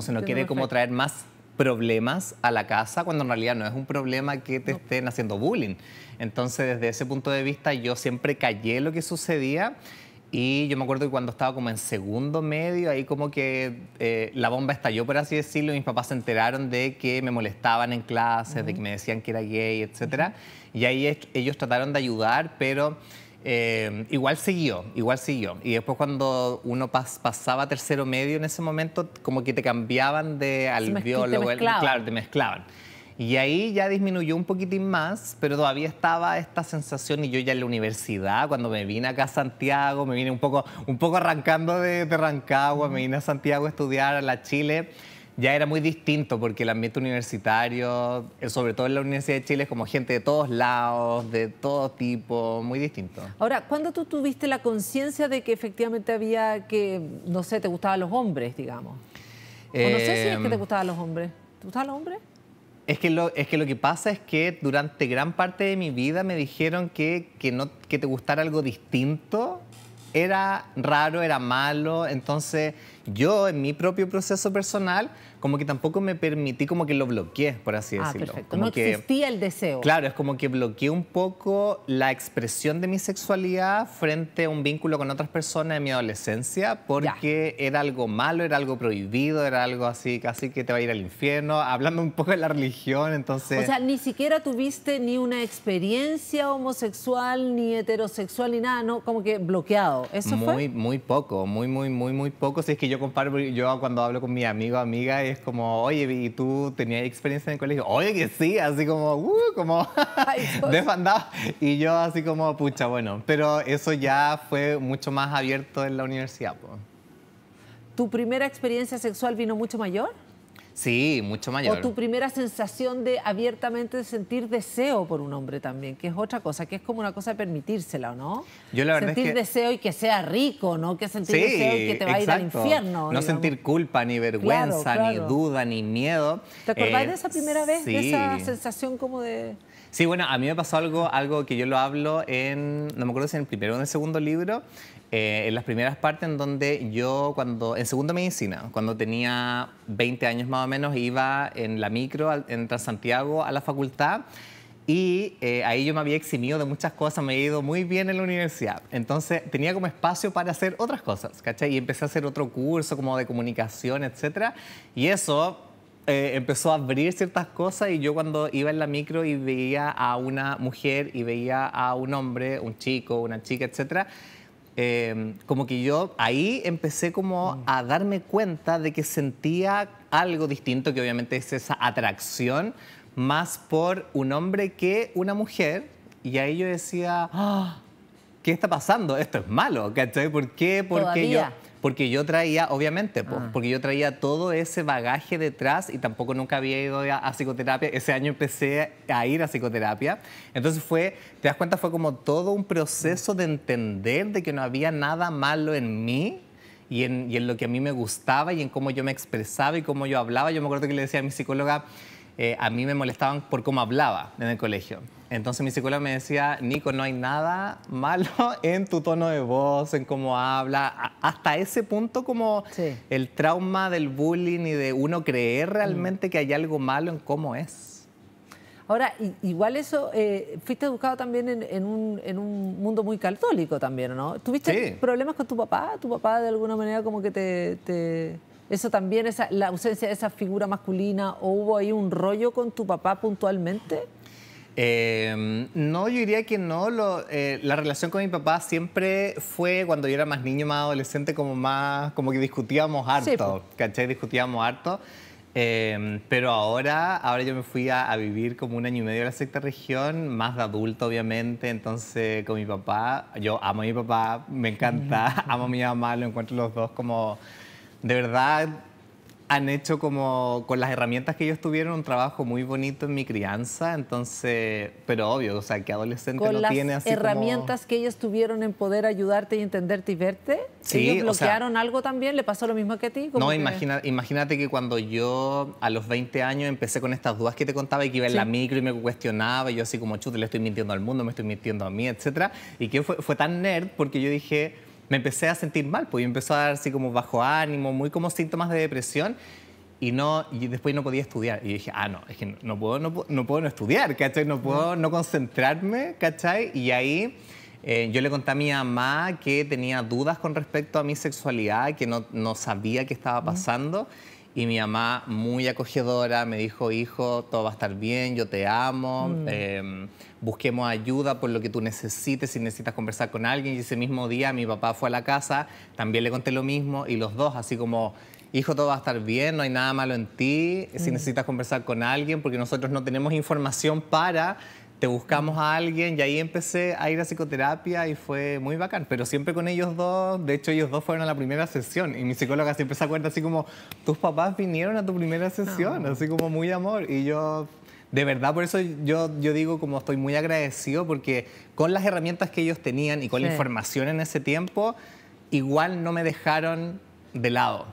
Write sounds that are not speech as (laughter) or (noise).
Se nos no quiere como traer más problemas a la casa cuando en realidad no es un problema que te estén haciendo bullying. Entonces, desde ese punto de vista, yo siempre callé lo que sucedía. Y yo me acuerdo que cuando estaba como en segundo medio, ahí como que eh, la bomba estalló, por así decirlo, y mis papás se enteraron de que me molestaban en clases, de que me decían que era gay, etc. Y ahí ellos trataron de ayudar, pero eh, igual siguió, igual siguió. Y después cuando uno pasaba tercero medio en ese momento, como que te cambiaban de al biólogo, te claro, te mezclaban. Y ahí ya disminuyó un poquitín más, pero todavía estaba esta sensación y yo ya en la universidad, cuando me vine acá a Santiago, me vine un poco, un poco arrancando de, Rancagua, me vine a Santiago a estudiar a la Chile ya era muy distinto porque el ambiente universitario, eh, sobre todo en la Universidad de Chile, es como gente de todos lados, de todo tipo, muy distinto. Ahora, ¿cuándo tú tuviste la conciencia de que efectivamente había que, no sé, te gustaban los hombres, digamos? o no sé si es que te em, gustaban los hombres. ¿Te gustaban los hombres? Es que, lo, es que lo que pasa es que durante gran parte de mi vida me dijeron que, que, no, que te gustara algo distinto era raro, era malo, entonces yo en mi propio proceso personal, como que tampoco me permití, como que lo bloqueé, por así ah, decirlo. Como no que, existía el deseo. Claro, es como que bloqueé un poco la expresión de mi sexualidad frente a un vínculo con otras personas en mi adolescencia, porque era algo malo, era algo prohibido, era algo así, casi que te va a ir al infierno, hablando un poco de la religión, entonces... O sea, ni siquiera tuviste ni una experiencia homosexual, ni heterosexual, ni nada, ¿no? Como que bloqueado. ¿Eso fue? Muy poco, muy, muy, muy, muy poco. Si es que yo comparo, yo cuando hablo con mi amigo o amiga es como, oye, ¿y tú tenías experiencia en el colegio? Oye, que sí, así como, uh, como (laughs) (laughs) desfandado Y yo así como, pucha, bueno, pero eso ya fue mucho más abierto en la universidad. ¿Tu primera experiencia sexual vino mucho mayor? Sí, mucho mayor. O tu primera sensación de abiertamente sentir deseo por un hombre también, que es otra cosa, que es como una cosa de permitírsela, no? Yo la verdad sentir deseo y que sea rico, ¿no? Que sentir deseo y que te va a ir al infierno. No sentir culpa, ni vergüenza, ni duda, ni miedo. ¿Te acordás de esa eh, primera vez? De esa sensación como de... Sí, bueno, a mí me pasó algo, algo que yo lo hablo en, no me acuerdo si en el primero o en el segundo libro, eh, en las primeras partes en donde yo, cuando en segunda medicina, cuando tenía 20 años más o menos, iba en la micro en Transantiago a la facultad y eh, ahí yo me había eximido de muchas cosas, me había ido muy bien en la universidad. Entonces tenía como espacio para hacer otras cosas, ¿cachai? Y empecé a hacer otro curso como de comunicación, etcétera. Y eso eh, empezó a abrir ciertas cosas y yo cuando iba en la micro y veía a una mujer y veía a un hombre, un chico, una chica, etcétera, Em, como que yo ahí empecé como mm. a darme cuenta de que sentía algo distinto, que obviamente es esa atracción más por un hombre que una mujer. Y ahí yo decía, (gasps) ¿qué está pasando? Esto es malo, ¿cachai? ¿Por qué? ¿Por qué yo porque yo traía, obviamente, ah. porque yo traía todo ese bagaje detrás y tampoco nunca había ido a, psicoterapia. Ese año empecé a ir a psicoterapia. Entonces fue, te das cuenta, fue como todo un proceso de entender de que no había nada malo en mí. Y en, y en lo que a mí me gustaba y en cómo yo me expresaba y cómo yo hablaba. Yo me acuerdo que le decía a mi psicóloga, eh, a mí me molestaban por cómo hablaba en el colegio. Entonces mi psicóloga me decía, Nico, no hay nada malo (laughs) en tu tono de voz, en cómo habla. Hasta ese punto como el trauma del bullying y de uno creer mm. realmente que hay algo malo en cómo es. Ahora, igual eso, eh, fuiste educado también en, un, mundo muy católico también, ¿no? ¿Tuviste problemas con tu papá? ¿Tu papá de alguna manera como que te... te eso también, esa, la ausencia de esa figura masculina, ¿o hubo ahí un rollo con tu papá puntualmente? Em, no, yo diría que no. Lo, eh, la relación con mi papá siempre fue cuando yo era más niño, más adolescente, como más, como que discutíamos harto, pues. ¿cachai? Discutíamos harto. Em, pero ahora, ahora yo me fui a, a, vivir como un año y medio en la sexta región, más de adulto obviamente, entonces con mi papá, yo amo a mi papá, me encanta, (laughs) amo a mi mamá, lo encuentro los dos como de verdad han hecho como con las herramientas que ellos tuvieron un trabajo muy bonito en mi crianza, entonces, pero obvio, o sea, que adolescente no tiene así herramientas que ellos tuvieron en poder ayudarte y entenderte y verte. Sí, bloquearon algo también? ¿Le pasó lo mismo que a ti? No, Imagina, imagínate que cuando yo a los 20 años empecé con estas dudas que te contaba y que iba en la micro y me cuestionaba, yo así como, chute, le estoy mintiendo al mundo, me estoy mintiendo a mí, etcétera, y que fue, fue tan nerd porque yo dije me empecé a sentir mal, pues yo empecé a dar así como bajo ánimo, muy como síntomas de depresión y no y después no podía estudiar y dije ah no es que no, no puedo no, no, puedo no estudiar ¿cachai? no puedo no concentrarme ¿cachai? y ahí eh, yo le conté a mi mamá que tenía dudas con respecto a mi sexualidad, que no, no sabía qué estaba pasando. Y mi mamá, muy acogedora, me dijo, hijo, todo va a estar bien, yo te amo, mm. em, busquemos ayuda por lo que tú necesites, si necesitas conversar con alguien. Y ese mismo día mi papá fue a la casa, también le conté lo mismo, y los dos, así como, hijo, todo va a estar bien, no hay nada malo en ti, si mm. necesitas conversar con alguien, porque nosotros no tenemos información para te buscamos a alguien y ahí empecé a ir a psicoterapia y fue muy bacán, pero siempre con ellos dos, de hecho ellos dos fueron a la primera sesión y mi psicóloga siempre se acuerda así como, tus papás vinieron a tu primera sesión, ah. así como muy amor y yo... De verdad, por eso yo, yo digo como estoy muy agradecido porque con las herramientas que ellos tenían y con la información en ese tiempo, igual no me dejaron de lado.